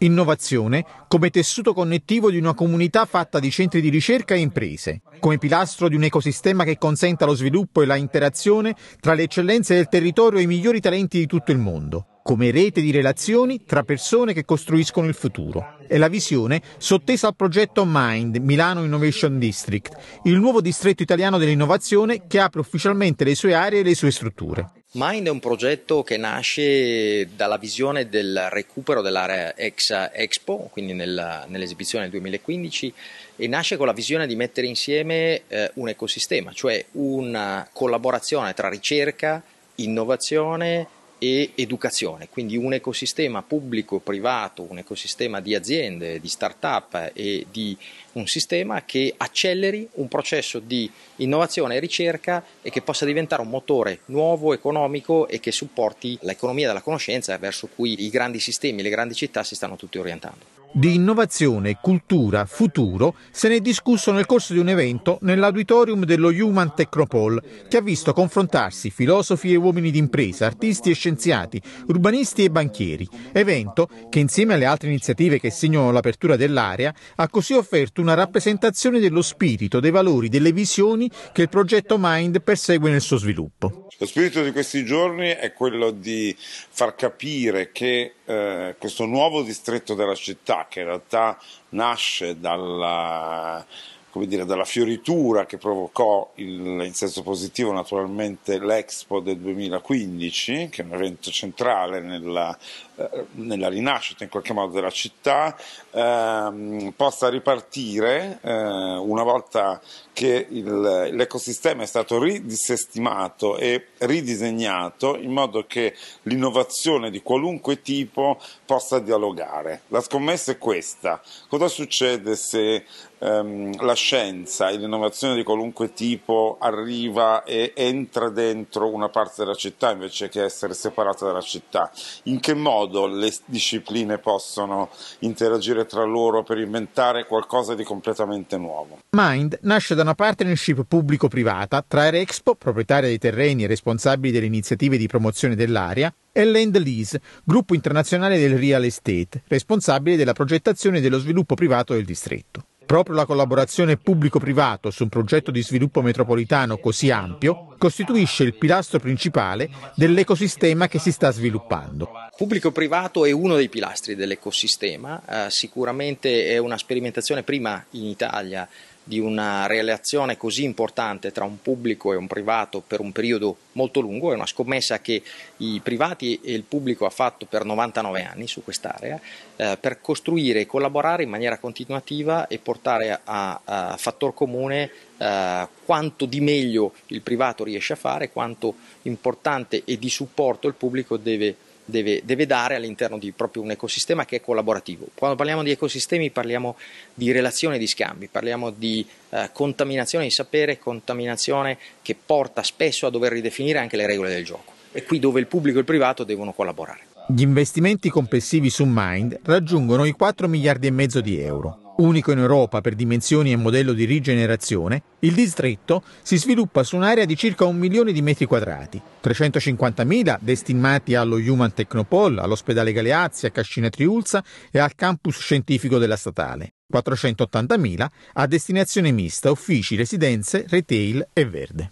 Innovazione come tessuto connettivo di una comunità fatta di centri di ricerca e imprese, come pilastro di un ecosistema che consenta lo sviluppo e la interazione tra le eccellenze del territorio e i migliori talenti di tutto il mondo, come rete di relazioni tra persone che costruiscono il futuro. È la visione sottesa al progetto Mind Milano Innovation District, il nuovo distretto italiano dell'innovazione che apre ufficialmente le sue aree e le sue strutture. Mind è un progetto che nasce dalla visione del recupero dell'area ex Expo, quindi nella, nell'esibizione del 2015, e nasce con la visione di mettere insieme eh, un ecosistema, cioè una collaborazione tra ricerca, innovazione, e educazione, quindi un ecosistema pubblico-privato, un ecosistema di aziende, di start-up e di un sistema che acceleri un processo di innovazione e ricerca e che possa diventare un motore nuovo, economico e che supporti l'economia della conoscenza verso cui i grandi sistemi, le grandi città si stanno tutti orientando di innovazione, cultura, futuro se ne è discusso nel corso di un evento nell'auditorium dello Human Technopole che ha visto confrontarsi filosofi e uomini d'impresa, artisti e scienziati, urbanisti e banchieri, evento che insieme alle altre iniziative che segnano l'apertura dell'area ha così offerto una rappresentazione dello spirito, dei valori, delle visioni che il progetto Mind persegue nel suo sviluppo. Lo spirito di questi giorni è quello di far capire che eh, questo nuovo distretto della città che in realtà nasce dalla come dire, dalla fioritura che provocò il, in senso positivo naturalmente l'Expo del 2015, che è un evento centrale nella, eh, nella rinascita in qualche modo della città, ehm, possa ripartire eh, una volta che il, l'ecosistema è stato ridissestimato e ridisegnato in modo che l'innovazione di qualunque tipo possa dialogare. La scommessa è questa. Cosa succede se ehm, la scienza e l'innovazione di qualunque tipo arriva e entra dentro una parte della città invece che essere separata dalla città? In che modo le discipline possono interagire tra loro per inventare qualcosa di completamente nuovo? Mind nasce da una partnership pubblico-privata tra Erexpo, proprietaria dei terreni e responsabile delle iniziative di promozione dell'area, e Land Lease, gruppo internazionale del real estate, responsabile della progettazione e dello sviluppo privato del distretto. Proprio la collaborazione pubblico-privato su un progetto di sviluppo metropolitano così ampio costituisce il pilastro principale dell'ecosistema che si sta sviluppando. Pubblico-privato è uno dei pilastri dell'ecosistema, eh, sicuramente è una sperimentazione prima in Italia di una relazione così importante tra un pubblico e un privato per un periodo molto lungo, è una scommessa che i privati e il pubblico ha fatto per 99 anni su quest'area, eh, per costruire e collaborare in maniera continuativa e portare a, a fattor comune eh, quanto di meglio il privato riesce a fare, quanto importante e di supporto il pubblico deve deve, deve dare all'interno di proprio un ecosistema che è collaborativo. Quando parliamo di ecosistemi parliamo di relazione di scambi, parliamo di eh, contaminazione di sapere, contaminazione che porta spesso a dover ridefinire anche le regole del gioco. E qui dove il pubblico e il privato devono collaborare. Gli investimenti complessivi su Mind raggiungono i 4 miliardi e mezzo di euro, Unico in Europa per dimensioni e modello di rigenerazione, il distretto si sviluppa su un'area di circa un milione di metri quadrati, 350.000 destinati allo Human Technopol, all'ospedale Galeazzi, a Cascina Triulza e al campus scientifico della statale, 480.000 a destinazione mista, uffici, residenze, retail e verde.